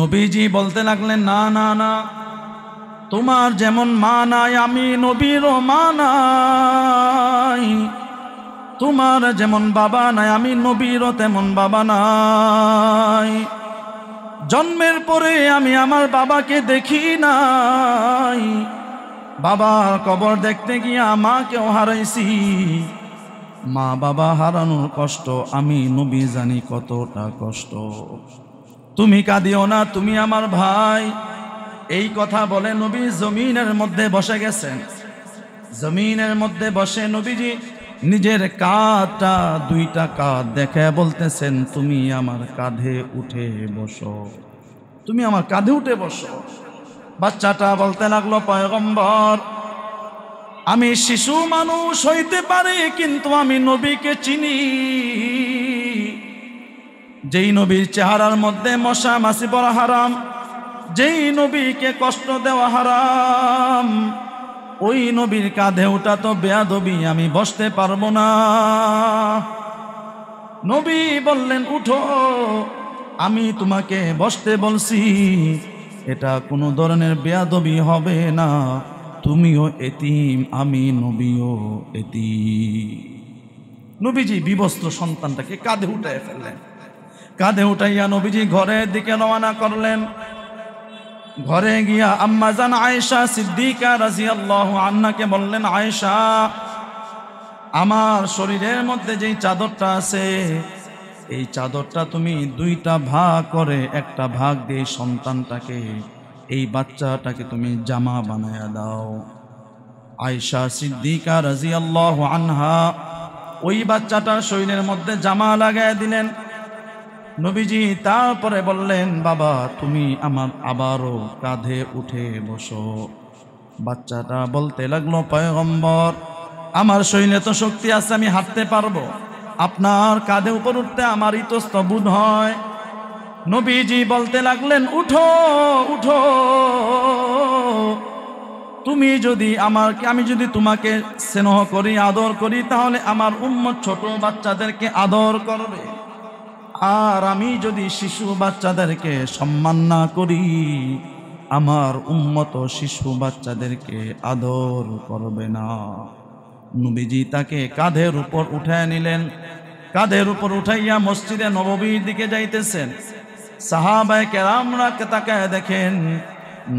নবীজি বলতে লাগলেন না না না তোমার যেমন মা নাই আমি নবীরও মা নাই তোমার যেমন বাবা নাই আমি নবীরও তেমন বাবা নাই জন্মের পরে আমি আমার বাবাকে দেখি নাই বাবার কবর দেখতে গিয়ে আমাকেও হারাইছি মা বাবা হারানোর কষ্ট আমি নবী জানি কতটা কষ্ট তুমি কাঁদিও না তুমি আমার ভাই এই কথা বলে নবী জমিনের মধ্যে বসে গেছেন জমিনের মধ্যে বসে নবীজি নিজের কাঁধটা দুইটা কাঁধ দেখে বলতেছেন তুমি আমার কাঁধে উঠে বসো তুমি আমার কাঁধে উঠে বসো বাচ্চাটা বলতে লাগলো পয়গম্বর আমি শিশু মানুষ হইতে পারি কিন্তু আমি নবীকে চিনি যেই নবীর চেহারার মধ্যে মশা মাসি পড়া হারাম যেই নবীকে কষ্ট দেওয়া হারাম ওই নবীর কাঁধে ওটা তো বেয়াদবি আমি বসতে পারবো না নবী বললেন উঠো আমি তোমাকে বসতে বলছি এটা কোনো ধরনের বেয়াদবি হবে না তুমিও এতিম আমি নবীও এতিম নবীজি বিবস্ত্র সন্তানটাকে কাঁধে উঠায় ফেললেন কাঁধে উঠাইয়া নবীজি ঘরের দিকে রওনা করলেন ঘরে গিয়া আম্মা জান আয়েশা সিদ্দিকা রাজিয়াল্লাহু আন্নাকে বললেন আয়েশা আমার শরীরের মধ্যে যেই চাদরটা আছে এই চাদরটা তুমি দুইটা ভাগ করে একটা ভাগ দিয়ে সন্তানটাকে এই বাচ্চাটাকে তুমি জামা বানায়া দাও আয়েশা সিদ্দিকা রাজিয়াল্লাহু আনহা ওই বাচ্চাটার শরীরের মধ্যে জামা লাগায় দিলেন নবীজি তারপরে বললেন বাবা তুমি আমার আবারও কাঁধে উঠে বসো বাচ্চাটা বলতে লাগলো পয়গম্বর আমার সৈন্য তো শক্তি আছে আমি হাঁটতে পারবো আপনার কাঁধে উপর উঠতে আমার ইতস্তবুধ হয় নবীজি বলতে লাগলেন উঠো উঠো তুমি যদি আমার আমি যদি তোমাকে স্নেহ করি আদর করি তাহলে আমার উম্ম ছোট বাচ্চাদেরকে আদর করবে আর আমি যদি শিশু বাচ্চাদেরকে সম্মান না করি আমার উন্মত শিশু বাচ্চাদেরকে আদর করবে না নবীজি তাকে কাঁধের উপর উঠে নিলেন কাঁধের উপর উঠাইয়া মসজিদে নববীর দিকে যাইতেছেন সাহাবায় কেরামরা তাকে দেখেন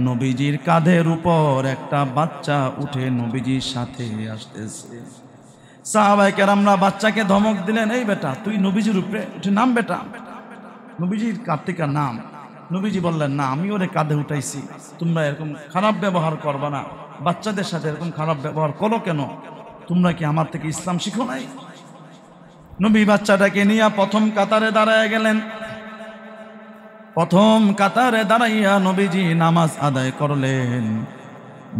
নবীজির কাঁধের উপর একটা বাচ্চা উঠে নবীজির সাথে আসতেছে সাহাবাই কেরামরা বাচ্চাকে ধমক দিলেন এই বেটা তুই নবীজির উপরে উঠে নাম বেটা নবীজির কার্তিকার নাম নবীজি বললেন না আমি ওরে কাঁধে উঠাইছি তোমরা এরকম খারাপ ব্যবহার করবা না বাচ্চাদের সাথে এরকম খারাপ ব্যবহার করো কেন তোমরা কি আমার থেকে ইসলাম শিখো নাই নবী বাচ্চাটাকে নিয়ে প্রথম কাতারে দাঁড়ায় গেলেন প্রথম কাতারে দাঁড়াইয়া নবীজি নামাজ আদায় করলেন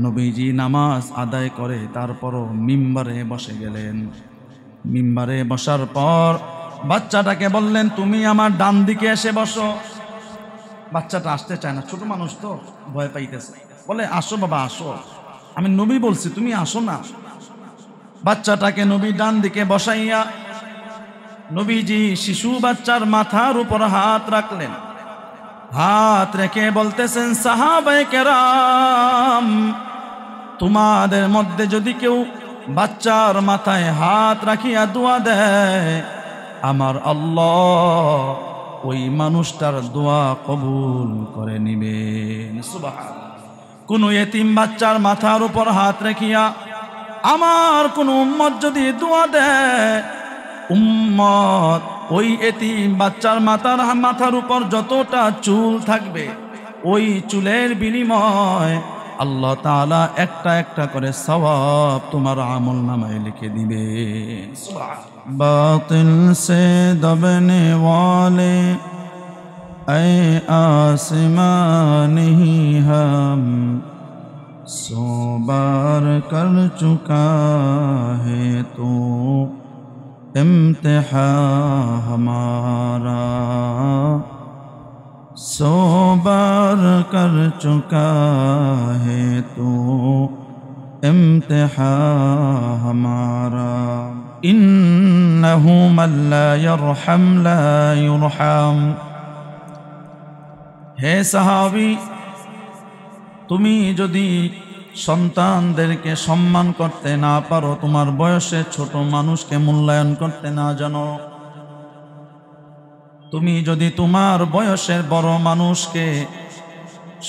নবীজি নামাজ আদায় করে তারপরও মিম্বারে বসে গেলেন মিম্বারে বসার পর বাচ্চাটাকে বললেন তুমি আমার ডান দিকে এসে বসো বাচ্চাটা আসতে চায় না ছোট মানুষ তো ভয় পাইতেছে বলে আসো বাবা আসো আমি নবী বলছি তুমি আসো না বাচ্চাটাকে নবী ডান দিকে বসাইয়া নবীজি শিশু বাচ্চার মাথার উপর হাত রাখলেন হাত রেখে বলতেছেন সাহাবাই কেরাম তোমাদের মধ্যে যদি কেউ বাচ্চার মাথায় হাত রাখিয়া দোয়া দেয় আমার আল্লাহ ওই মানুষটার দোয়া কবুল করে নিবে কোনো এতিম বাচ্চার মাথার উপর হাত রেখিয়া আমার কোনো উম্মত যদি দোয়া দেয় উম্মত ওই এটি বাচ্চার মাথার মাথার উপর যতটা চুল থাকবে ওই চুলের বিনিময় আল্লাহ তালা একটা একটা করে সবাব তোমার আমল নামায় লিখে দিবে বাতিল সে দবনে ওয়ালে اے آسمان نہیں ہم سو بار کر چکا ہے تو امتحان ہمارا سو بار کر چکا ہے تو امتحان ہمارا انه من لا يرحم لا يرحم ہے صحابی تمہیں جو دی সন্তানদেরকে সম্মান করতে না পারো তোমার বয়সে ছোট মানুষকে মূল্যায়ন করতে না জানো তুমি যদি তোমার বয়সের বড় মানুষকে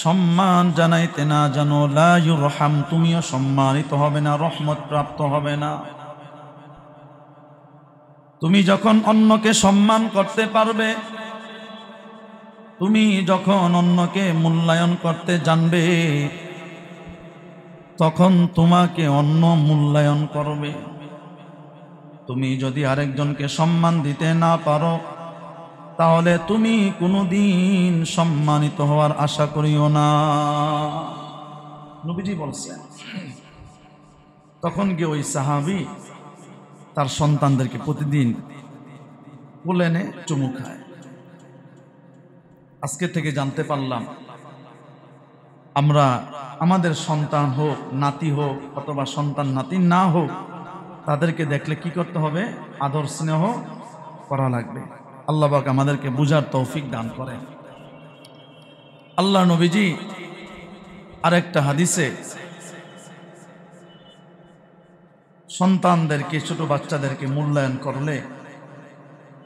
সম্মান জানাইতে না জানো লাইর রহাম তুমিও সম্মানিত হবে না রহমত প্রাপ্ত হবে না তুমি যখন অন্যকে সম্মান করতে পারবে তুমি যখন অন্যকে মূল্যায়ন করতে জানবে তখন তোমাকে অন্য মূল্যায়ন করবে তুমি যদি আরেকজনকে সম্মান দিতে না পারো তাহলে তুমি কোনো দিন সম্মানিত হওয়ার আশা করিও না নবীজি বলছেন তখন গিয়ে ওই সাহাবি তার সন্তানদেরকে প্রতিদিন কোলেনে চুমু খায় আজকে থেকে জানতে পারলাম আমরা আমাদের সন্তান হোক নাতি হোক অথবা সন্তান নাতি না হোক তাদেরকে দেখলে কি করতে হবে আদর স্নেহ করা লাগবে আল্লাহবাক আমাদেরকে বুঝার তৌফিক দান করে আল্লাহ নবীজি আরেকটা হাদিসে সন্তানদেরকে ছোট বাচ্চাদেরকে মূল্যায়ন করলে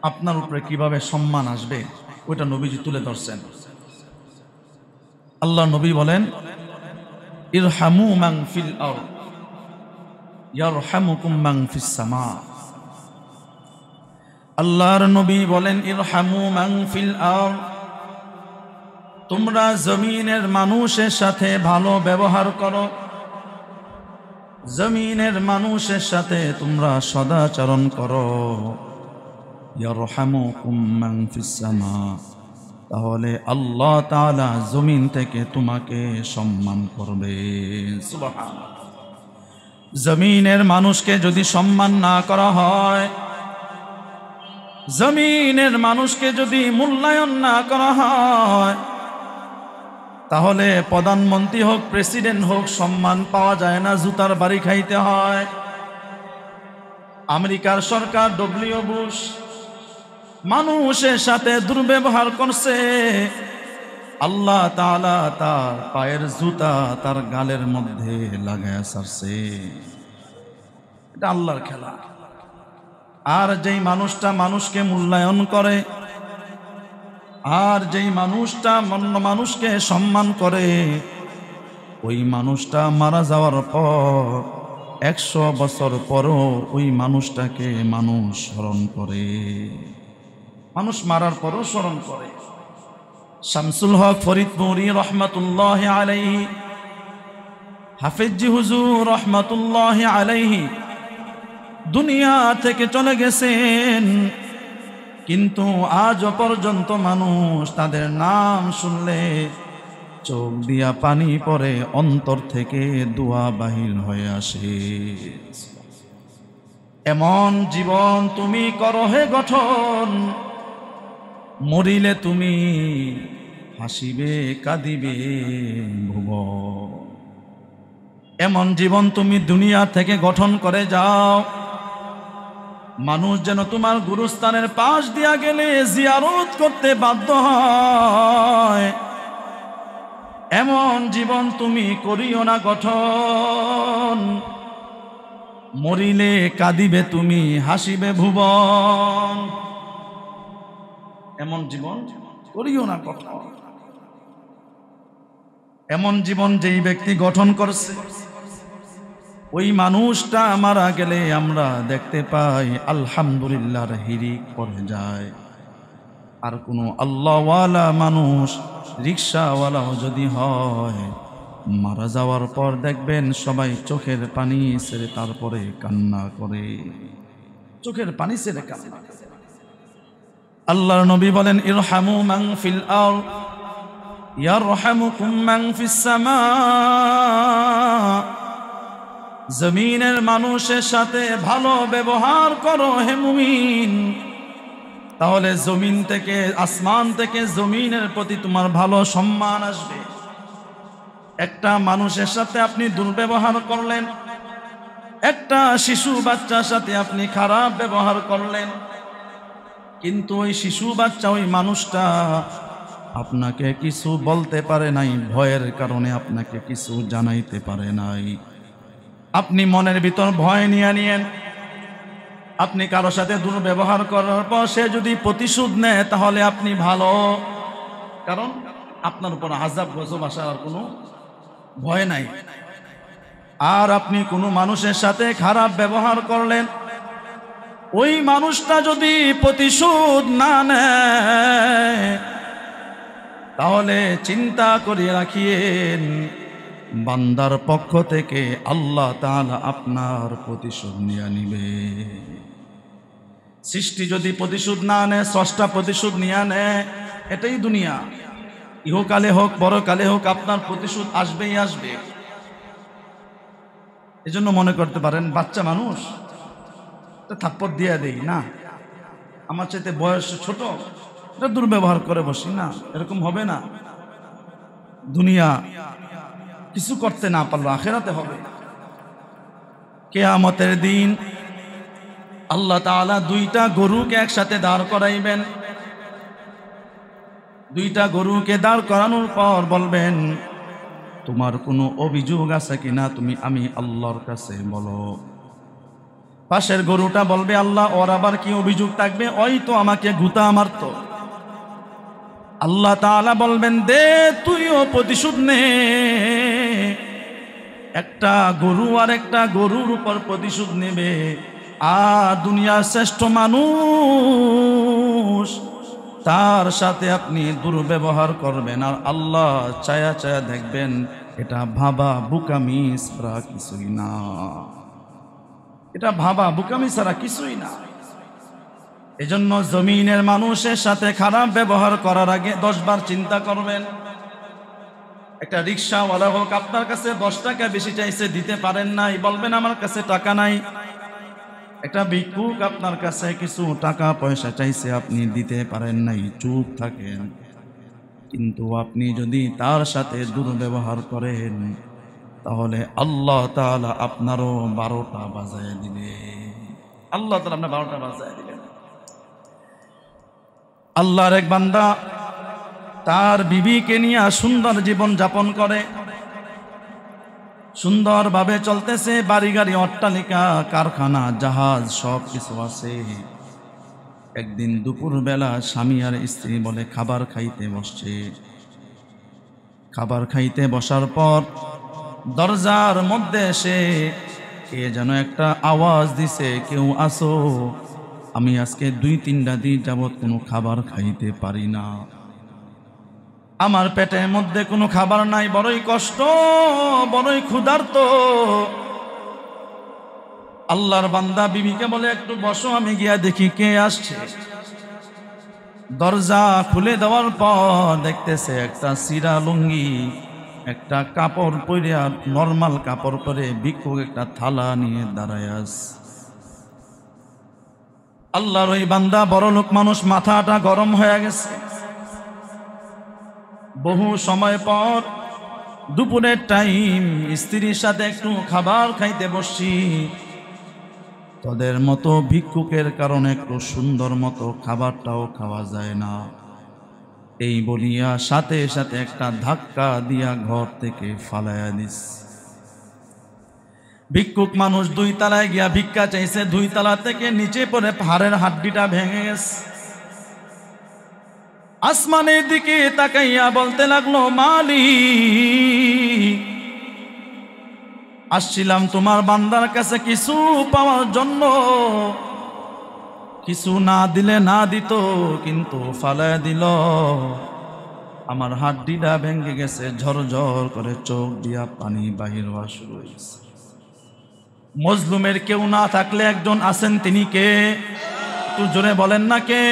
আপনার উপরে কিভাবে সম্মান আসবে ওইটা নবীজি তুলে ধরছেন আল্লাহ নবী বলেন ইরহামু মাং ফিল আল্লাহর নবী বলেন ইরহামু মাং ফিল আও তোমরা জমিনের মানুষের সাথে ভালো ব্যবহার করো জমিনের মানুষের সাথে তোমরা সদাচরণ করো ইয়ারহামুকুম মাং ফিস সামা তাহলে আল্লাহ তালা জমিন থেকে তোমাকে সম্মান করবে জমিনের মানুষকে যদি সম্মান না করা হয় জমিনের মানুষকে যদি মূল্যায়ন না করা হয় তাহলে প্রধানমন্ত্রী হোক প্রেসিডেন্ট হোক সম্মান পাওয়া যায় না জুতার বাড়ি খাইতে হয় আমেরিকার সরকার ডব্লিউ বুশ মানুষের সাথে দুর্ব্যবহার করছে আল্লাহ তার পায়ের জুতা তার গালের মধ্যে লাগায় সারছে এটা আল্লাহর খেলা আর যেই মানুষটা মানুষকে মূল্যায়ন করে আর যেই মানুষটা অন্য মানুষকে সম্মান করে ওই মানুষটা মারা যাওয়ার পর একশো বছর পরও ওই মানুষটাকে মানুষ স্মরণ করে মানুষ মারার পরও স্মরণ করে শামসুল হক ফরিদপুরি রহমাতুল্লাহ আলাইহি হাফিজি হুজুর রহমাতুল্লাহ আলাইহি দুনিয়া থেকে চলে গেছেন কিন্তু আজ পর্যন্ত মানুষ তাদের নাম শুনলে চোখ দিয়া পানি পরে অন্তর থেকে দোয়া বাহির হয়ে আসে এমন জীবন তুমি করহে গঠন মরিলে তুমি হাসিবে কাঁদিবে ভুব এমন জীবন তুমি দুনিয়া থেকে গঠন করে যাও মানুষ যেন তোমার গুরুস্থানের পাশ দিয়া গেলে জিয়ারত করতে বাধ্য হয় এমন জীবন তুমি করিও না গঠন মরিলে কাঁদিবে তুমি হাসিবে ভুবন এমন জীবন করিও না কখনো এমন জীবন যেই ব্যক্তি গঠন করছে ওই মানুষটা মারা গেলে আমরা দেখতে পাই আলহামদুলিল্লাহ হিরিক পড়ে যায় আর কোনো আল্লাহওয়ালা মানুষ রিক্সাওয়ালাও যদি হয় মারা যাওয়ার পর দেখবেন সবাই চোখের পানি সেরে তারপরে কান্না করে চোখের পানি সেরে কান্না আল্লাহর নবী বলেন ইরহামু মাং ফিল আল কুম মাং ফিস সামা জমিনের মানুষের সাথে ভালো ব্যবহার করো হে মুমিন তাহলে জমিন থেকে আসমান থেকে জমিনের প্রতি তোমার ভালো সম্মান আসবে একটা মানুষের সাথে আপনি দুর্ব্যবহার করলেন একটা শিশু বাচ্চার সাথে আপনি খারাপ ব্যবহার করলেন কিন্তু ওই শিশু বাচ্চা ওই মানুষটা আপনাকে কিছু বলতে পারে নাই ভয়ের কারণে আপনাকে কিছু জানাইতে পারে নাই আপনি মনের ভিতর ভয় নিয়ে নিয়েন আপনি কারো সাথে দুর্ব্যবহার করার পর সে যদি প্রতিশোধ নেয় তাহলে আপনি ভালো কারণ আপনার উপর হাজাব গজব আসার কোনো ভয় নাই আর আপনি কোনো মানুষের সাথে খারাপ ব্যবহার করলেন ওই মানুষটা যদি প্রতিশোধ না নেয় তাহলে চিন্তা করে রাখিয়েন বান্দার পক্ষ থেকে আল্লাহ তাহলে আপনার প্রতিশোধ নিয়ে নিবে সৃষ্টি যদি প্রতিশোধ না নেয় ষষ্ঠা প্রতিশোধ নিয়ে নেয় এটাই দুনিয়া ইহকালে হোক বড়কালে হোক আপনার প্রতিশোধ আসবেই আসবে এজন্য মনে করতে পারেন বাচ্চা মানুষ থাপ্পড় দিয়ে দেই না আমার চাইতে বয়স ছোট এটা দুর্ব্যবহার করে বসি না এরকম হবে না দুনিয়া কিছু করতে না পারলো আখেরাতে হবে কেয়ামতের দিন আল্লাহ তালা দুইটা গরুকে একসাথে দাঁড় করাইবেন দুইটা গরুকে দাঁড় করানোর পর বলবেন তোমার কোনো অভিযোগ আছে কিনা তুমি আমি আল্লাহর কাছে বলো পাশের গরুটা বলবে আল্লাহ ওর আবার কি অভিযোগ থাকবে ওই তো আমাকে গুতা মারত আল্লাহ তালা বলবেন দে তুইও প্রতিশোধ নে একটা গরু আর একটা গরুর উপর প্রতিশোধ নেবে আর দুনিয়ার শ্রেষ্ঠ মানুষ তার সাথে আপনি দুর্ব্যবহার করবেন আর আল্লাহ চায়া চায়া দেখবেন এটা ভাবা বুকামি ছাড়া কিছুই না এটা ভাবা বুকামি ছাড়া কিছুই না এজন্য জমিনের মানুষের সাথে খারাপ ব্যবহার করার আগে দশবার চিন্তা করবেন একটা রিক্সাওয়ালা হোক আপনার কাছে দশ টাকা বেশি চাইছে দিতে পারেন নাই বলবেন আমার কাছে টাকা নাই একটা বিক্ষুক আপনার কাছে কিছু টাকা পয়সা চাইছে আপনি দিতে পারেন নাই চুপ থাকেন কিন্তু আপনি যদি তার সাথে দুর্ব্যবহার করেন তাহলে আল্লাহ তালা আপনারও বারোটা বাজায় দিবে আল্লাহ তালা আপনার বারোটা বাজায় দিবে আল্লাহর এক বান্দা তার বিবিকে নিয়ে সুন্দর জীবন যাপন করে সুন্দরভাবে চলতেছে বাড়ি গাড়ি অট্টালিকা কারখানা জাহাজ সব কিছু আছে একদিন দুপুরবেলা স্বামী আর স্ত্রী বলে খাবার খাইতে বসছে খাবার খাইতে বসার পর দরজার মধ্যে এসে কে যেন একটা আওয়াজ দিছে কেউ আসো আমি আজকে দুই তিনটা দিন যাবৎ কোনো খাবার খাইতে পারি না আমার পেটের মধ্যে কোনো খাবার নাই বড়ই কষ্ট বড়ই ক্ষুধার্ত আল্লাহর বান্দা বিবিকে বলে একটু বসো আমি গিয়া দেখি কে আসছে দরজা খুলে দেওয়ার পর দেখতেছে একটা সিরা লুঙ্গি একটা কাপড় পরে নর্মাল কাপড় পরে ভিক্ষুক একটা থালা নিয়ে দাঁড়ায় আস আল্লাহর ওই বান্দা বড় লোক মানুষ মাথাটা গরম হয়ে গেছে বহু সময় পর দুপুরের টাইম স্ত্রীর সাথে একটু খাবার খাইতে বসি তাদের মতো ভিক্ষুকের কারণে একটু সুন্দর মতো খাবারটাও খাওয়া যায় না এই বলিয়া সাথে সাথে একটা ধাক্কা দিয়া ঘর থেকে ফালাইয়া দিস ভিক্ষুক মানুষ দুই তালায় গিয়া ভিক্ষা চাইছে দুই তালা থেকে নিচে পড়ে হাড়ের হাড্ডিটা ভেঙে গেছে আসমানের দিকে তাকাইয়া বলতে লাগলো মালি আসছিলাম তোমার বান্দার কাছে কিছু পাওয়ার জন্য কিছু না দিলে না দিত কিন্তু ফালে দিল আমার হাড্ডিটা ভেঙে গেছে ঝরঝর করে চোখ দিয়া পানি বাহির হওয়া শুরু হয়েছে মজলুমের কেউ না থাকলে একজন আছেন তিনি কে একটু জোরে বলেন না কে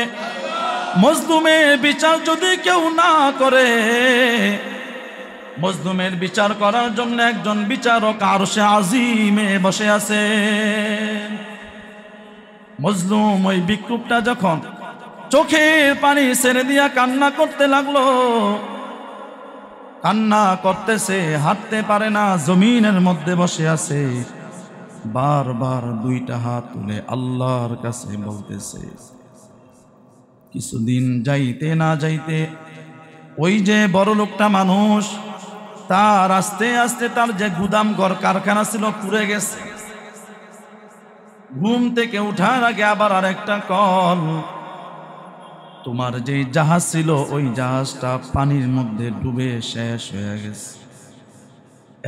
মজলুমের বিচার যদি কেউ না করে মজলুমের বিচার করার জন্য একজন বিচারক আর সে আজিমে বসে আছে মজলুম ওই বিক্ষুপটা যখন চোখের পানি ছেড়ে দিয়া কান্না করতে লাগলো কান্না করতেছে হাঁটতে পারে না জমিনের মধ্যে বসে আছে বারবার দুইটা হাত তুলে আল্লাহর কাছে বলতেছে কিছুদিন যাইতে না যাইতে ওই যে বড় লোকটা মানুষ তার আস্তে আস্তে তার যে গুদাম ঘর কারখানা ছিল পুড়ে গেছে ঘুম থেকে উঠার আগে আবার আর একটা কল তোমার যে জাহাজ ছিল ওই জাহাজটা পানির মধ্যে ডুবে শেষ হয়ে গেছে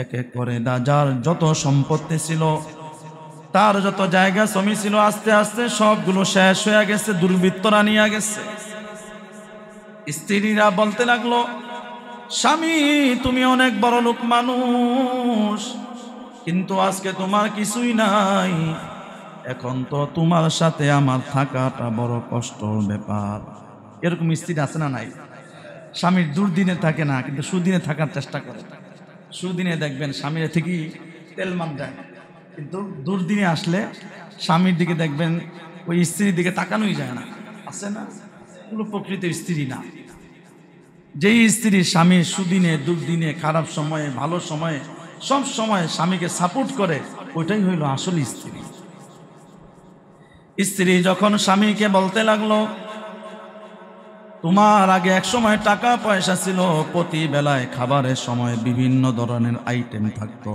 এক এক করে দাজার যত সম্পত্তি ছিল তার যত জায়গা জমি ছিল আস্তে আস্তে সবগুলো শেষ হয়ে গেছে দুর্বৃত্তরা নিয়ে গেছে স্ত্রীরা বলতে লাগলো স্বামী তুমি অনেক বড় লোক মানুষ কিন্তু আজকে তোমার কিছুই নাই এখন তো তোমার সাথে আমার থাকাটা বড় কষ্টর ব্যাপার এরকম স্ত্রী আছে না নাই স্বামীর দুর্দিনে থাকে না কিন্তু সুদিনে থাকার চেষ্টা করে সুদিনে দেখবেন স্বামীর থেকেই তেল যায় কিন্তু দুর্দিনে আসলে স্বামীর দিকে দেখবেন ওই স্ত্রীর দিকে তাকানোই যায় না আছে না কোনো প্রকৃত স্ত্রী না যেই স্ত্রী স্বামী সুদিনে দুর্দিনে খারাপ সময়ে ভালো সময়ে সব সময় স্বামীকে সাপোর্ট করে ওইটাই হইল আসল স্ত্রী স্ত্রী যখন স্বামীকে বলতে লাগলো তোমার আগে এক সময় টাকা পয়সা ছিল প্রতি বেলায় খাবারের সময় বিভিন্ন ধরনের আইটেম থাকত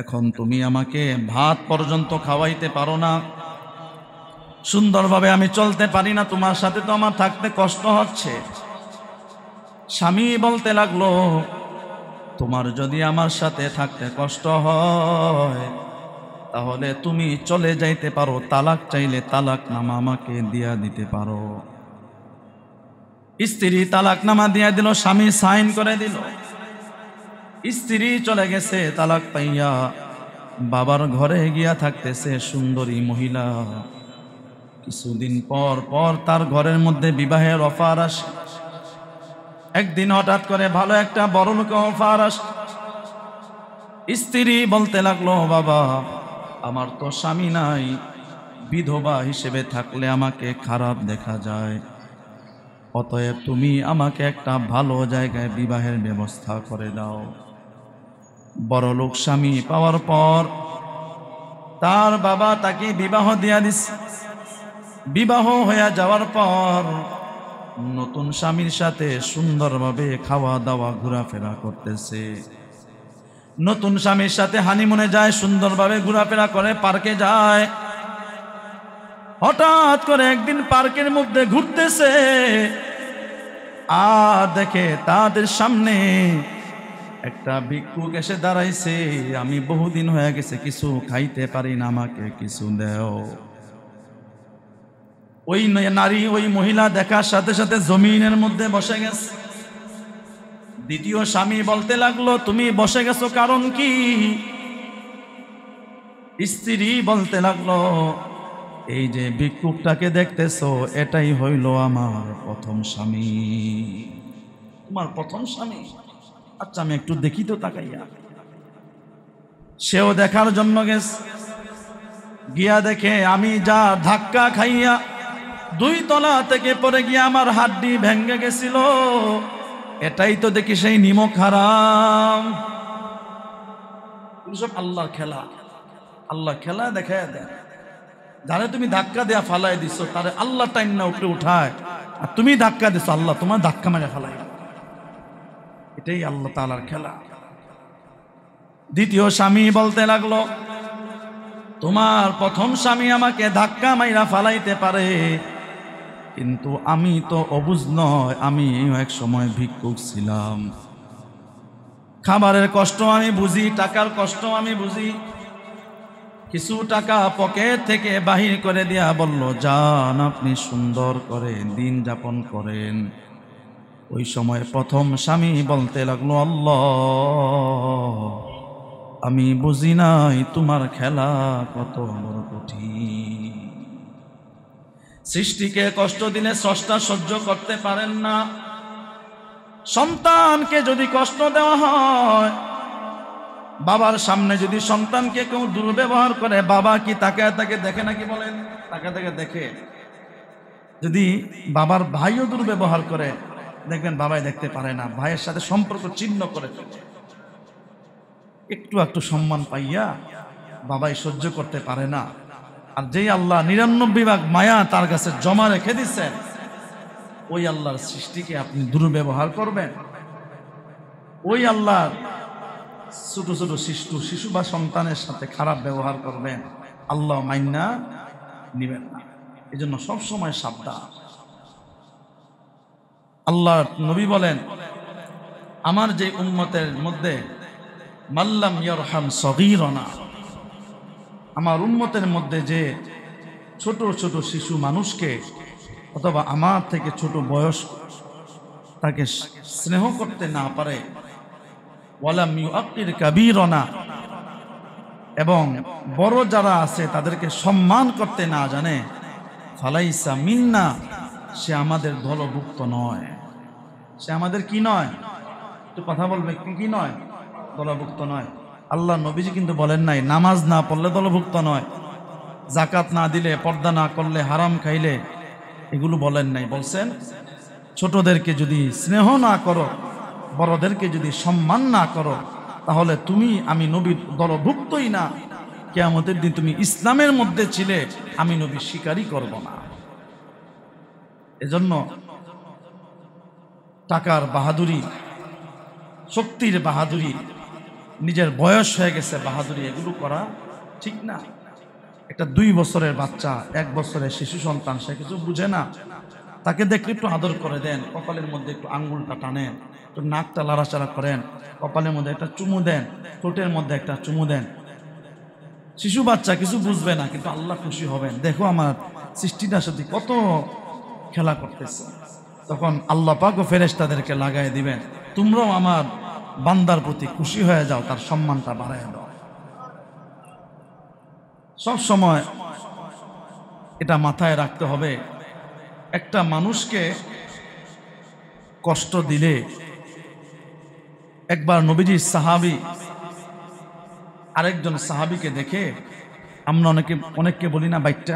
এখন তুমি আমাকে ভাত পর্যন্ত খাওয়াইতে পারো না সুন্দরভাবে আমি চলতে পারি না তোমার সাথে তো আমার থাকতে কষ্ট হচ্ছে স্বামী বলতে লাগলো তোমার যদি আমার সাথে থাকতে কষ্ট হয় তাহলে তুমি চলে যাইতে পারো তালাক চাইলে তালাক নামা আমাকে দিয়া দিতে পারো স্ত্রী তালাক নামা দিয়া দিল স্বামী সাইন করে দিল স্ত্রী চলে গেছে তালাক পাইয়া বাবার ঘরে গিয়া থাকতেছে সুন্দরী মহিলা কিছুদিন পর পর তার ঘরের মধ্যে বিবাহের অফার আসে একদিন হঠাৎ করে ভালো একটা বড় লোক অফার আসে স্ত্রী বলতে লাগলো বাবা আমার তো স্বামী নাই বিধবা হিসেবে থাকলে আমাকে খারাপ দেখা যায় অতএব তুমি আমাকে একটা ভালো জায়গায় বিবাহের ব্যবস্থা করে দাও বড় লোক স্বামী পাওয়ার পর তার বাবা তাকে বিবাহ দিয়া দিস বিবাহ হয়ে যাওয়ার পর নতুন স্বামীর সাথে সুন্দরভাবে খাওয়া দাওয়া ঘোরাফেরা করতেছে নতুন স্বামীর সাথে হানিমুনে যায় সুন্দরভাবে ঘোরাফেরা করে পার্কে যায় হঠাৎ করে একদিন পার্কের মধ্যে ঘুরতেছে আর দেখে তাদের সামনে একটা ভিক্ষুক এসে দাঁড়াইছে আমি বহুদিন হয়ে গেছে কিছু খাইতে পারি না আমাকে কিছু দেও ওই নারী ওই মহিলা দেখার সাথে সাথে জমিনের মধ্যে বসে গেছে দ্বিতীয় স্বামী বলতে লাগলো তুমি বসে গেছো কারণ কি স্ত্রী বলতে লাগলো এই যে ভিক্ষুকটাকে দেখতেছো এটাই হইল আমার প্রথম স্বামী তোমার প্রথম স্বামী আচ্ছা আমি একটু দেখি তো তাকাইয়া সেও দেখার জন্য গেছ গিয়া দেখে আমি যা ধাক্কা খাইয়া দুই তলা থেকে পরে গিয়া আমার হাড্ডি ভেঙ্গে গেছিল এটাই তো দেখি সেই নিমক হারাম আল্লাহ আল্লাহর খেলা আল্লাহ খেলা দেখে দেয় যারা তুমি ধাক্কা দেয়া ফালাই দিছ তারে আল্লাহ টাইম না উপরে উঠায় আর তুমি ধাক্কা দিস আল্লাহ তোমার ধাক্কা মারা ফালাই এটাই আল্লাহ তালার খেলা দ্বিতীয় স্বামী বলতে লাগলো তোমার প্রথম স্বামী আমাকে ধাক্কা মাইরা ফালাইতে পারে কিন্তু আমি তো অবুজ নয় আমি এক সময় ভিক্ষুক ছিলাম খাবারের কষ্ট আমি বুঝি টাকার কষ্ট আমি বুঝি কিছু টাকা পকেট থেকে বাহির করে দেয়া বলল যান আপনি সুন্দর করে দিন যাপন করেন ওই সময় প্রথম স্বামী বলতে লাগলো আল্লাহ আমি বুঝি নাই তোমার খেলা কত বড় কঠিন সৃষ্টিকে কষ্ট দিলে স্রষ্টা সহ্য করতে পারেন না সন্তানকে যদি কষ্ট দেওয়া হয় বাবার সামনে যদি সন্তানকে কেউ দুর্ব্যবহার করে বাবা কি তাকে তাকে দেখে নাকি বলেন তাকে তাকে দেখে যদি বাবার ভাইও দুর্ব্যবহার করে দেখবেন বাবাই দেখতে পারে না ভাইয়ের সাথে সম্পর্ক চিহ্ন করে একটু একটু সম্মান পাইয়া বাবাই সহ্য করতে পারে না আর যেই আল্লাহ নিরানব্বই ভাগ মায়া তার কাছে জমা রেখে দিচ্ছেন ওই আল্লাহর সৃষ্টিকে আপনি দুর্ব্যবহার করবেন ওই আল্লাহর ছোট ছোট শিশু শিশু বা সন্তানের সাথে খারাপ ব্যবহার করবেন আল্লাহ মাইনা নিবেন না এই জন্য সবসময় সাবধান আল্লাহ নবী বলেন আমার যে উন্মতের মধ্যে মাল্লাম ইয়ারহাম সগীরনা আমার উন্মতের মধ্যে যে ছোট ছোট শিশু মানুষকে অথবা আমার থেকে ছোট বয়স তাকে স্নেহ করতে না পারে কাবিরনা এবং বড় যারা আছে তাদেরকে সম্মান করতে না জানে ফালাইসা মিন্না সে আমাদের দলভুক্ত নয় সে আমাদের কি নয় একটু কথা বলবে কি নয় দলভুক্ত নয় আল্লাহ নবীজি কিন্তু বলেন নাই নামাজ না পড়লে দলভুক্ত নয় জাকাত না দিলে পর্দা না করলে হারাম খাইলে এগুলো বলেন নাই বলছেন ছোটদেরকে যদি স্নেহ না করো বড়দেরকে যদি সম্মান না করো তাহলে তুমি আমি নবীর দলভুক্তই না কেয়ামতের দিন তুমি ইসলামের মধ্যে ছিলে আমি নবী স্বীকারই করব না এজন্য টাকার বাহাদুরি শক্তির বাহাদুরি নিজের বয়স হয়ে গেছে বাহাদুরি এগুলো করা ঠিক না একটা দুই বছরের বাচ্চা এক বছরের শিশু সন্তান সে কিছু বুঝে না তাকে দেখলে একটু আদর করে দেন কপালের মধ্যে একটু আঙ্গুলটা টানেন একটু নাকটা লাড়াচাড়া করেন কপালের মধ্যে একটা চুমু দেন ঠোঁটের মধ্যে একটা চুমু দেন শিশু বাচ্চা কিছু বুঝবে না কিন্তু আল্লাহ খুশি হবেন দেখো আমার সৃষ্টিটার সাথে কত খেলা করতেছে তখন আল্লাহ পাক ও ফেরেস তাদেরকে লাগাই দিবেন তোমরাও আমার বান্দার প্রতি খুশি হয়ে যাও তার সম্মানটা বাড়ায় দাও সব সময় এটা মাথায় রাখতে হবে একটা মানুষকে কষ্ট দিলে একবার নবীজি সাহাবি আরেকজন সাহাবিকে দেখে আমরা অনেকে অনেককে বলি না বাইকটা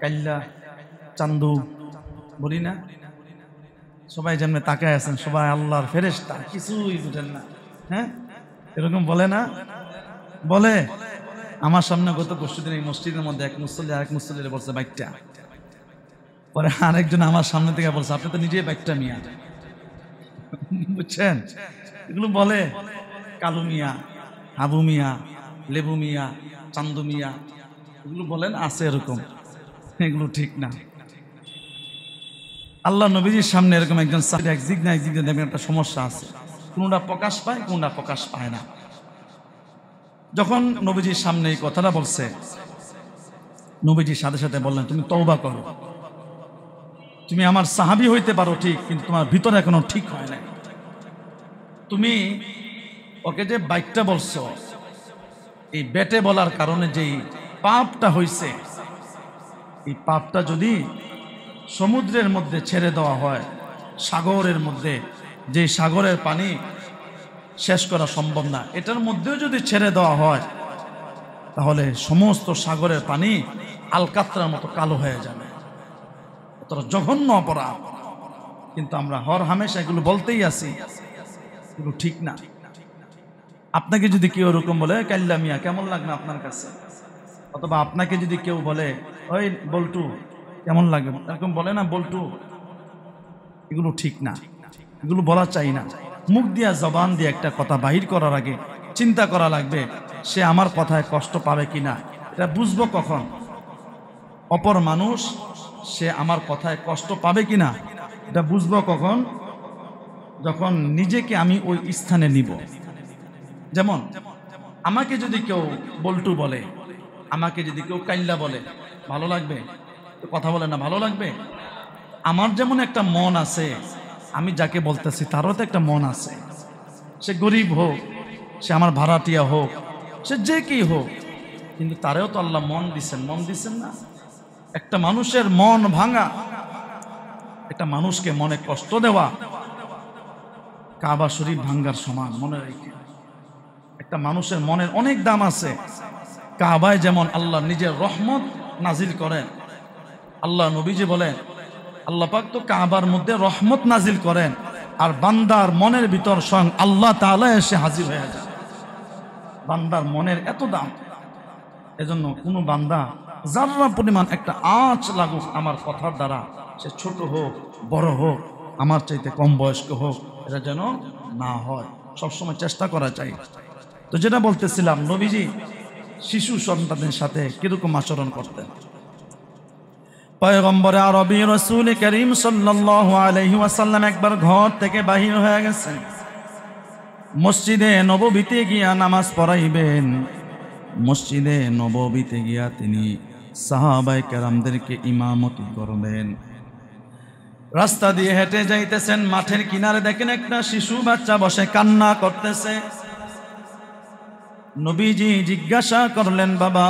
কাল্লা চান্দু বলি না সবাই যেমনি তাকায় আছেন সবাই আল্লাহর ফেরেস্তা কিছুই বুঝেন না হ্যাঁ এরকম বলে না বলে আমার সামনে গত পরশুদিন এই মসজিদের মধ্যে এক মুসল্লি আরেক মুসল্লিরে বলছে বাইকটা পরে আরেকজন আমার সামনে থেকে বলছে আপনি তো নিজেই বাইকটা মিয়া বুঝছেন এগুলো বলে কালু মিয়া হাবু মিয়া লেবু মিয়া চান্দু মিয়া এগুলো বলেন আছে এরকম এগুলো ঠিক না আল্লাহ নবীজির সামনে এরকম একজন দেখবেন একটা সমস্যা আছে কোনটা প্রকাশ পায় কোনটা প্রকাশ পায় না যখন নবীজির সামনে এই কথাটা বলছে নবীজির সাথে সাথে বললেন তুমি তওবা করো তুমি আমার সাহাবি হইতে পারো ঠিক কিন্তু তোমার ভিতরে এখনো ঠিক হয় না তুমি ওকে যে বাইকটা বলছো এই ব্যাটে বলার কারণে যেই পাপটা হইছে এই পাপটা যদি সমুদ্রের মধ্যে ছেড়ে দেওয়া হয় সাগরের মধ্যে যে সাগরের পানি শেষ করা সম্ভব না এটার মধ্যেও যদি ছেড়ে দেওয়া হয় তাহলে সমস্ত সাগরের পানি আলকাত্রার মতো কালো হয়ে যাবে তোর জঘন্য অপরাধ কিন্তু আমরা হর হামেশা এগুলো বলতেই আছি এগুলো ঠিক না আপনাকে যদি কেউ ওরকম বলে কাল্লা মিয়া কেমন লাগবে আপনার কাছে অথবা আপনাকে যদি কেউ বলে ওই বল্টু কেমন লাগে এরকম বলে না বল্টু এগুলো ঠিক না এগুলো বলা চাই না মুখ দিয়া জবান দিয়ে একটা কথা বাহির করার আগে চিন্তা করা লাগবে সে আমার কথায় কষ্ট পাবে কি না এটা বুঝবো কখন অপর মানুষ সে আমার কথায় কষ্ট পাবে কি না এটা বুঝবো কখন যখন নিজেকে আমি ওই স্থানে নিব যেমন আমাকে যদি কেউ বল্টু বলে আমাকে যদি কেউ কাইল্লা বলে ভালো লাগবে কথা বলে না ভালো লাগবে আমার যেমন একটা মন আছে আমি যাকে বলতেছি তারও তো একটা মন আছে সে গরিব হোক সে আমার ভাড়াটিয়া হোক সে যে কি হোক কিন্তু তারেও তো আল্লাহ মন দিচ্ছেন মন দিচ্ছেন না একটা মানুষের মন ভাঙা একটা মানুষকে মনে কষ্ট দেওয়া কাবা শরীফ ভাঙ্গার সমান মনে রেখে একটা মানুষের মনের অনেক দাম আছে কাবায় যেমন আল্লাহ নিজের রহমত নাজিল করেন আল্লাহ নবীজি বলেন আল্লাহ পাক তো কাবার মধ্যে রহমত নাজিল করেন আর বান্দার মনের ভিতর স্বয়ং আল্লাহ তালা এসে হাজির হয়ে যায় বান্দার মনের এত দাম এজন্য কোনো বান্দা যারা পরিমাণ একটা আঁচ লাগুক আমার কথার দ্বারা সে ছোট হোক বড় হোক আমার চাইতে কম বয়স্ক হোক এটা যেন না হয় সবসময় চেষ্টা করা চাই তো যেটা বলতেছিলাম নবীজি শিশু সন্তানের সাথে কিরকম আচরণ করতেন পয়গম্বরে আরবি রসুল করিম সাল্লাহ আলহি আসাল্লাম একবার ঘর থেকে বাহির হয়ে গেছেন মসজিদে নববীতে গিয়া নামাজ পড়াইবেন মসজিদে নববীতে গিয়া তিনি সাহাবাই কেরামদেরকে ইমামতি করলেন রাস্তা দিয়ে হেঁটে যাইতেছেন মাঠের কিনারে দেখেন একটা শিশু বাচ্চা বসে কান্না করতেছে নবীজি জিজ্ঞাসা করলেন বাবা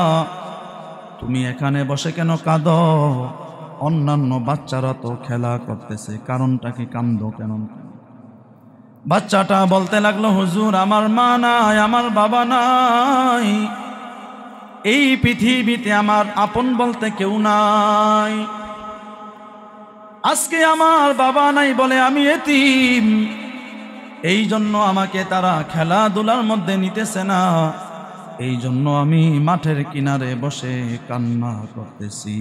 তুমি এখানে বসে কেন কাঁদ অন্যান্য বাচ্চারা তো খেলা করতেছে কারণটা কি কান্দ কেন বাচ্চাটা বলতে লাগলো হুজুর আমার মা নাই আমার বাবা নাই এই পৃথিবীতে আমার আপন বলতে কেউ নাই আজকে আমার বাবা নাই বলে আমি এতিম এই জন্য আমাকে তারা খেলাধুলার মধ্যে নিতেছে না এই জন্য আমি মাঠের কিনারে বসে কান্না করতেছি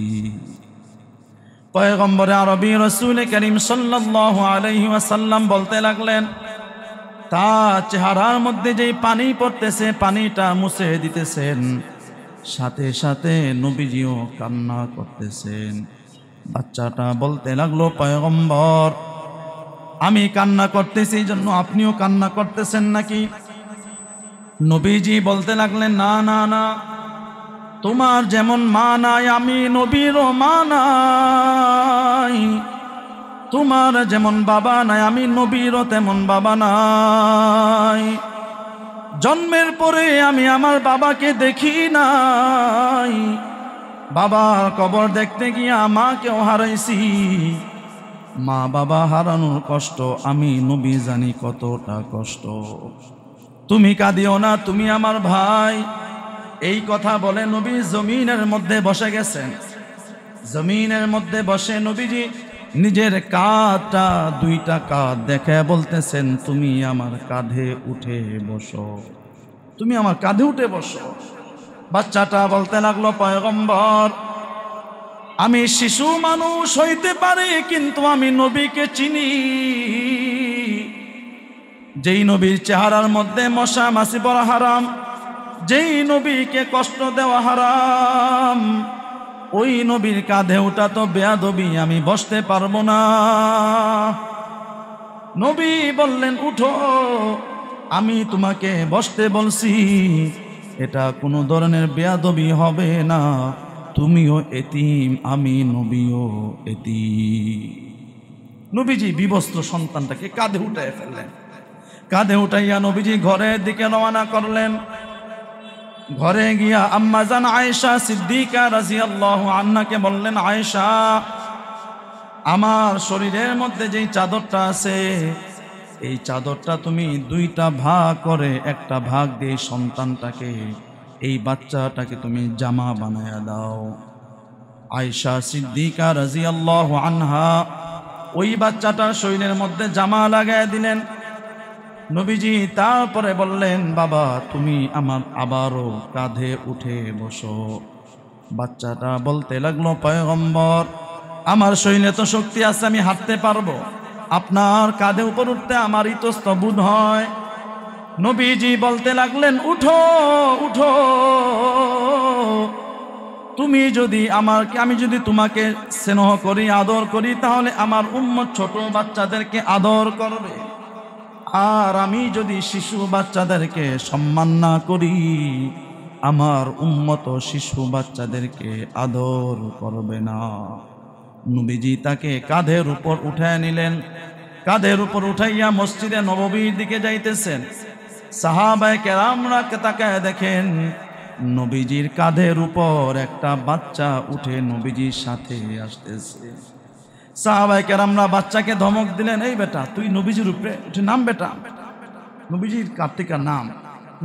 পয়গম্বরে আরবি রসুল করিম সাল্লাহ আলহি আসাল্লাম বলতে লাগলেন তা চেহারার মধ্যে যেই পানি পড়তেছে পানিটা মুছে দিতেছেন সাথে সাথে নবীজিও কান্না করতেছেন বাচ্চাটা বলতে লাগলো পয়গম্বর আমি কান্না করতেছি জন্য আপনিও কান্না করতেছেন নাকি নবীজি বলতে লাগলেন না না না তোমার যেমন মা নাই আমি নবীরও মা নাই তোমার যেমন বাবা নাই আমি নবীরও তেমন বাবা নাই জন্মের পরে আমি আমার বাবাকে দেখি নাই বাবার কবর দেখতে গিয়া মাকেও হারাইছি মা বাবা হারানোর কষ্ট আমি নবী জানি কতটা কষ্ট তুমি কাঁদিও না তুমি আমার ভাই এই কথা বলে নবী জমিনের মধ্যে বসে গেছেন জমিনের মধ্যে বসে নবীজি নিজের কাঁধটা দুইটা কাঁধ দেখে বলতেছেন তুমি আমার কাঁধে উঠে বসো তুমি আমার কাঁধে উঠে বসো বাচ্চাটা বলতে লাগলো পয়গম্বর আমি শিশু মানুষ হইতে পারে কিন্তু আমি নবীকে চিনি যেই নবীর চেহারার মধ্যে মশা মাসি পড়া হারাম যেই নবীকে কষ্ট দেওয়া হারাম ওই নবীর কাঁধে ওটা তো বেয়াদবি আমি বসতে পারবো না নবী বললেন উঠো আমি তোমাকে বসতে বলছি এটা কোনো ধরনের বেয়াদবি হবে না তুমিও এতিম আমি নবীও এতিম নবীজি বিবস্ত্র সন্তানটাকে কাঁধে উঠায় ফেললেন কাঁধে উঠাইয়া নবীজি ঘরের দিকে রওনা করলেন ঘরে গিয়া আম্মা জান আয়েশা সিদ্দিকা রাজিয়াল্লাহ আন্নাকে বললেন আয়েশা আমার শরীরের মধ্যে যেই চাদরটা আছে এই চাদরটা তুমি দুইটা ভাগ করে একটা ভাগ দিয়ে সন্তানটাকে এই বাচ্চাটাকে তুমি জামা বানায় দাও আয়সা সিদ্দিকা রাজিয়াল্লাহ আনহা ওই বাচ্চাটা শরীরের মধ্যে জামা লাগায় দিলেন নবীজি তারপরে বললেন বাবা তুমি আমার আবারও কাঁধে উঠে বসো বাচ্চাটা বলতে লাগলো পয়গম্বর আমার শৈলে তো শক্তি আছে আমি হাঁটতে পারবো আপনার কাঁধে উপর উঠতে আমার ইতস্ত বোধ হয় নবীজি বলতে লাগলেন উঠো উঠো তুমি যদি আমার আমি যদি তোমাকে স্নেহ করি আদর করি তাহলে আমার উম্মত ছোট বাচ্চাদেরকে আদর করবে আর আমি যদি শিশু বাচ্চাদেরকে সম্মান না করি আমার উন্মত শিশু বাচ্চাদেরকে আদর করবে না নবীজি তাকে কাঁধের উপর উঠে নিলেন কাঁধের উপর উঠাইয়া মসজিদে নববীর দিকে যাইতেছেন সাহাবায় কেরামরা তাকে দেখেন নবীজির কাঁধের উপর একটা বাচ্চা উঠে নবীজির সাথে আসতেছে সাহাবাই কেরামরা বাচ্চাকে ধমক দিলেন এই বেটা তুই নবীজির রূপে উঠে নাম বেটা নবীজির কার্তিকার নাম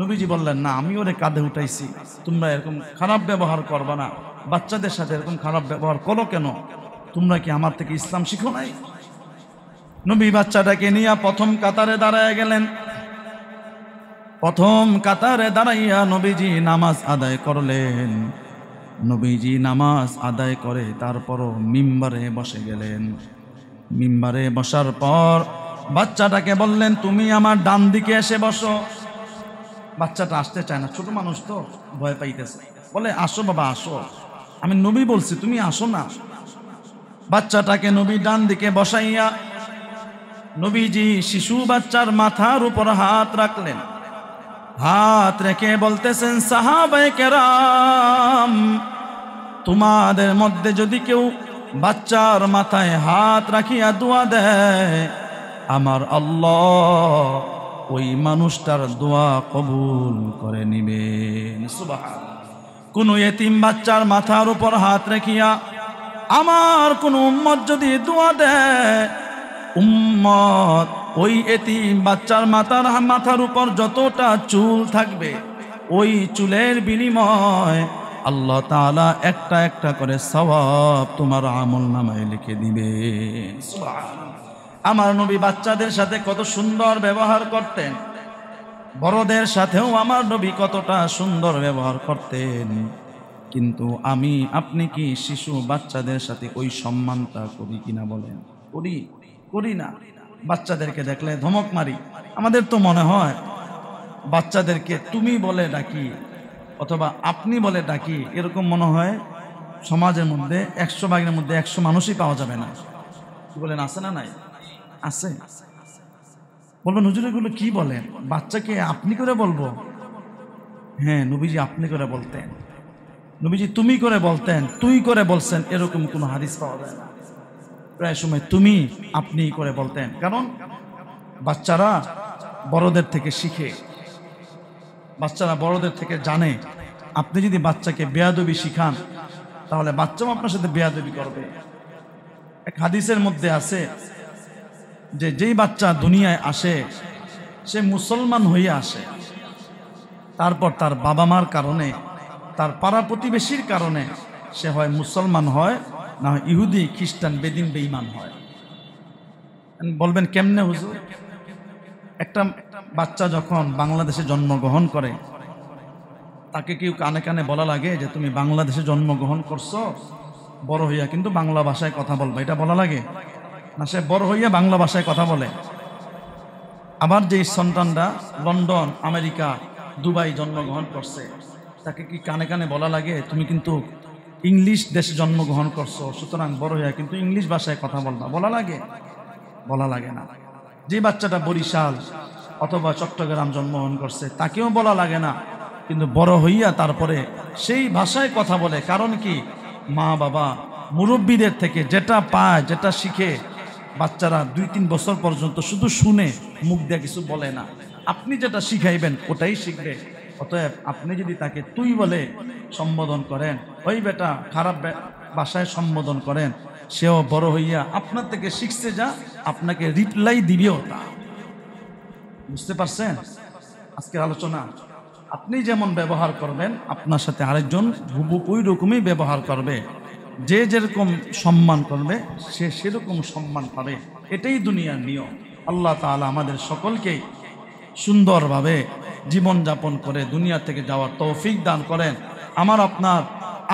নবীজি বললেন না আমি ওরে কাঁধে উঠাইছি তোমরা এরকম খারাপ ব্যবহার করবা না বাচ্চাদের সাথে এরকম খারাপ ব্যবহার করো কেন তোমরা কি আমার থেকে ইসলাম শিখো নাই নবী বাচ্চাটাকে নিয়ে প্রথম কাতারে দাঁড়ায় গেলেন প্রথম কাতারে দাঁড়াইয়া নবীজি নামাজ আদায় করলেন নবীজি নামাজ আদায় করে তারপরও মিম্বারে বসে গেলেন মিম্বারে বসার পর বাচ্চাটাকে বললেন তুমি আমার ডান দিকে এসে বসো বাচ্চাটা আসতে চায় না ছোট মানুষ তো ভয় পাইতেছে বলে আসো বাবা আসো আমি নবী বলছি তুমি আসো না বাচ্চাটাকে নবী ডান দিকে বসাইয়া নবীজি শিশু বাচ্চার মাথার উপর হাত রাখলেন হাত রেখে বলতেছেন সাহাবাই কেরাম তোমাদের মধ্যে যদি কেউ বাচ্চার মাথায় হাত রাখিয়া দোয়া দেয় আমার আল্লাহ ওই মানুষটার দোয়া কবুল করে নিবেন কোনো এতিম বাচ্চার মাথার উপর হাত রাখিয়া আমার কোন উম্মত যদি দোয়া দেয় উম্মত ওই এতিম বাচ্চার মাথার মাথার উপর যতটা চুল থাকবে ওই চুলের বিনিময় আল্লাহ তালা একটা একটা করে সবাব তোমার আমল নামায় লিখে দিবে আমার নবী বাচ্চাদের সাথে কত সুন্দর ব্যবহার করতেন বড়দের সাথেও আমার নবী কতটা সুন্দর ব্যবহার করতেন কিন্তু আমি আপনি কি শিশু বাচ্চাদের সাথে ওই সম্মানটা করি কিনা বলেন করি করি না বাচ্চাদেরকে দেখলে ধমক মারি আমাদের তো মনে হয় বাচ্চাদেরকে তুমি বলে ডাকি অথবা আপনি বলে ডাকি এরকম মনে হয় সমাজের মধ্যে একশো বাগের মধ্যে একশো মানুষই পাওয়া যাবে না বলেন আছে না নাই আছে বলবেন হুজুর এগুলো কি বলেন বাচ্চাকে আপনি করে বলবো হ্যাঁ নবীজি আপনি করে বলতেন নবীজি তুমি করে বলতেন তুই করে বলছেন এরকম কোনো হাদিস পাওয়া যায় না প্রায় সময় তুমি আপনি করে বলতেন কারণ বাচ্চারা বড়দের থেকে শিখে বাচ্চারা বড়দের থেকে জানে আপনি যদি বাচ্চাকে বেয়াদবি শিখান তাহলে বাচ্চাও আপনার সাথে বেয়াদবি করবে এক হাদিসের মধ্যে আছে যে যেই বাচ্চা দুনিয়ায় আসে সে মুসলমান হয়ে আসে তারপর তার বাবা মার কারণে তার পাড়া প্রতিবেশীর কারণে সে হয় মুসলমান হয় না হয় ইহুদি খ্রিস্টান বেদিন বেঈমান হয় বলবেন কেমনে হুজুর একটা বাচ্চা যখন বাংলাদেশে জন্মগ্রহণ করে তাকে কেউ কানে কানে বলা লাগে যে তুমি বাংলাদেশে জন্মগ্রহণ করছো বড় হইয়া কিন্তু বাংলা ভাষায় কথা বলবে এটা বলা লাগে না সে বড় হইয়া বাংলা ভাষায় কথা বলে আবার যেই সন্তানরা লন্ডন আমেরিকা দুবাই জন্মগ্রহণ করছে তাকে কি কানে কানে বলা লাগে তুমি কিন্তু ইংলিশ দেশে জন্মগ্রহণ করছো সুতরাং বড় হইয়া কিন্তু ইংলিশ ভাষায় কথা বলবা বলা লাগে বলা লাগে না যে বাচ্চাটা বরিশাল অথবা চট্টগ্রাম জন্মগ্রহণ করছে তাকেও বলা লাগে না কিন্তু বড় হইয়া তারপরে সেই ভাষায় কথা বলে কারণ কি মা বাবা মুরব্বীদের থেকে যেটা পায় যেটা শিখে বাচ্চারা দুই তিন বছর পর্যন্ত শুধু শুনে মুখ দিয়ে কিছু বলে না আপনি যেটা শিখাইবেন ওটাই শিখবে অতএব আপনি যদি তাকে তুই বলে সম্বোধন করেন ওই বেটা খারাপ বাসায় সম্বোধন করেন সেও বড় হইয়া আপনার থেকে শিখছে যা আপনাকে রিপ্লাই দিবেও তা বুঝতে পারছেন আজকের আলোচনা আপনি যেমন ব্যবহার করবেন আপনার সাথে আরেকজন ওই রকমই ব্যবহার করবে যে যেরকম সম্মান করবে সে সেরকম সম্মান পাবে এটাই দুনিয়ার নিয়ম আল্লাহ তালা আমাদের সকলকে সুন্দরভাবে জীবনযাপন করে দুনিয়া থেকে যাওয়ার তৌফিক দান করেন আমার আপনার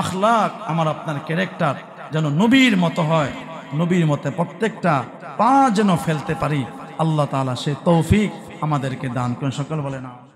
আখলাক আমার আপনার ক্যারেক্টার যেন নবীর মতো হয় নবীর মতে প্রত্যেকটা পা যেন ফেলতে পারি আল্লাহ তালা সে তৌফিক আমাদেরকে দান করেন সকল বলে না